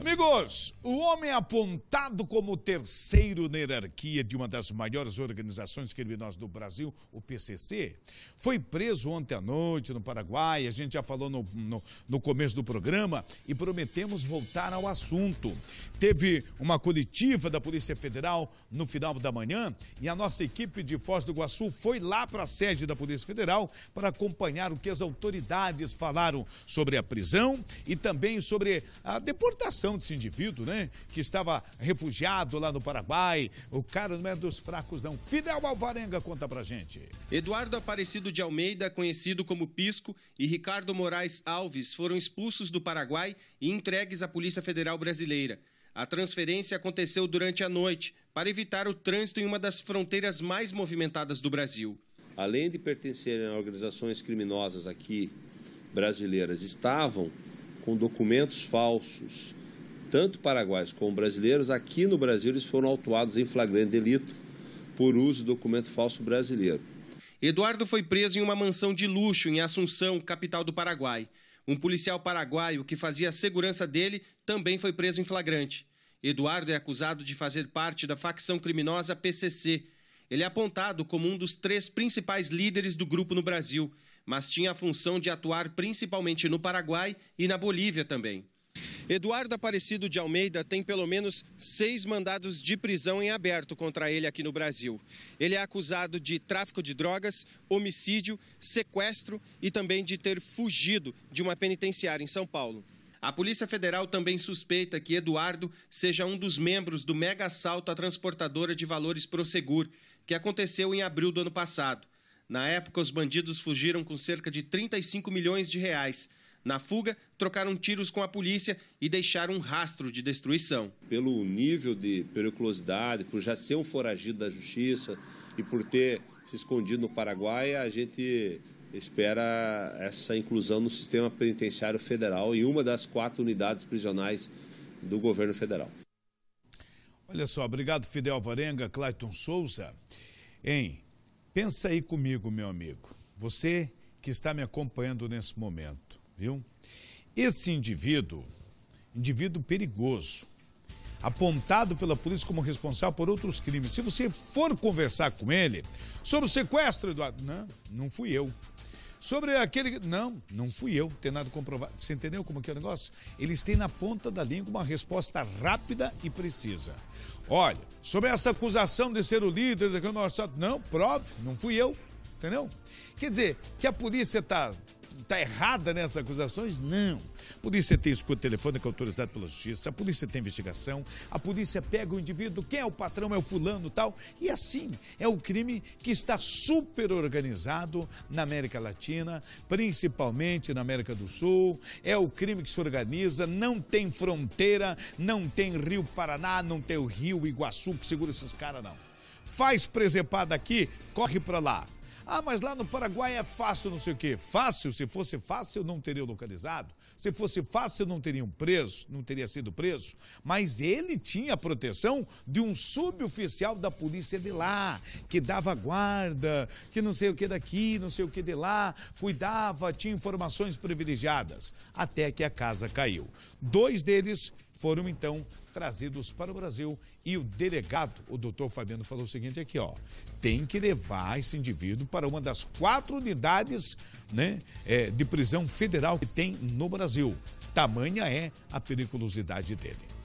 Amigos, o homem apontado como terceiro na hierarquia de uma das maiores organizações criminosas do Brasil, o PCC, foi preso ontem à noite no Paraguai. A gente já falou no, no, no começo do programa e prometemos voltar ao assunto. Teve uma coletiva da Polícia Federal no final da manhã e a nossa equipe de Foz do Iguaçu foi lá para a sede da Polícia Federal para acompanhar o que as autoridades falaram sobre a prisão e também sobre a deportação situação desse indivíduo, né? Que estava refugiado lá no Paraguai. O cara não é dos fracos, não. Fidel Alvarenga conta pra gente. Eduardo Aparecido de Almeida, conhecido como Pisco, e Ricardo Moraes Alves foram expulsos do Paraguai e entregues à Polícia Federal Brasileira. A transferência aconteceu durante a noite para evitar o trânsito em uma das fronteiras mais movimentadas do Brasil. Além de pertencerem a organizações criminosas aqui brasileiras, estavam com documentos falsos tanto paraguaios como brasileiros, aqui no Brasil eles foram autuados em flagrante delito por uso de documento falso brasileiro. Eduardo foi preso em uma mansão de luxo em Assunção, capital do Paraguai. Um policial paraguaio que fazia a segurança dele também foi preso em flagrante. Eduardo é acusado de fazer parte da facção criminosa PCC. Ele é apontado como um dos três principais líderes do grupo no Brasil, mas tinha a função de atuar principalmente no Paraguai e na Bolívia também. Eduardo Aparecido de Almeida tem pelo menos seis mandados de prisão em aberto contra ele aqui no Brasil. Ele é acusado de tráfico de drogas, homicídio, sequestro e também de ter fugido de uma penitenciária em São Paulo. A Polícia Federal também suspeita que Eduardo seja um dos membros do mega assalto à transportadora de valores Prosegur, que aconteceu em abril do ano passado. Na época, os bandidos fugiram com cerca de 35 milhões de reais. Na fuga, trocaram tiros com a polícia e deixaram um rastro de destruição. Pelo nível de periculosidade, por já ser um foragido da justiça e por ter se escondido no Paraguai, a gente espera essa inclusão no sistema penitenciário federal em uma das quatro unidades prisionais do governo federal. Olha só, obrigado Fidel Varenga, Clayton Souza. Hein, pensa aí comigo, meu amigo. Você que está me acompanhando nesse momento viu? Esse indivíduo, indivíduo perigoso, apontado pela polícia como responsável por outros crimes. Se você for conversar com ele sobre o sequestro, Eduardo, não, não fui eu. Sobre aquele. Não, não fui eu, tem nada comprovado. Você entendeu como que é o negócio? Eles têm na ponta da língua uma resposta rápida e precisa. Olha, sobre essa acusação de ser o líder daquele nosso. Não, prove, não fui eu. Entendeu? Quer dizer, que a polícia está tá errada nessas acusações? Não. A polícia tem escuta telefônica autorizado pela justiça, a polícia tem investigação, a polícia pega o indivíduo, quem é o patrão, é o fulano tal. E assim, é o crime que está super organizado na América Latina, principalmente na América do Sul. É o crime que se organiza, não tem fronteira, não tem Rio Paraná, não tem o Rio Iguaçu que segura esses caras, não. Faz presepada aqui, corre para lá ah, mas lá no Paraguai é fácil, não sei o quê. Fácil, se fosse fácil, não teriam localizado. Se fosse fácil, não teriam preso, não teria sido preso. Mas ele tinha a proteção de um suboficial da polícia de lá, que dava guarda, que não sei o que daqui, não sei o que de lá, cuidava, tinha informações privilegiadas, até que a casa caiu. Dois deles foram então trazidos para o Brasil e o delegado, o doutor Fabiano, falou o seguinte aqui, ó, tem que levar esse indivíduo para uma das quatro unidades né, é, de prisão federal que tem no Brasil. Tamanha é a periculosidade dele.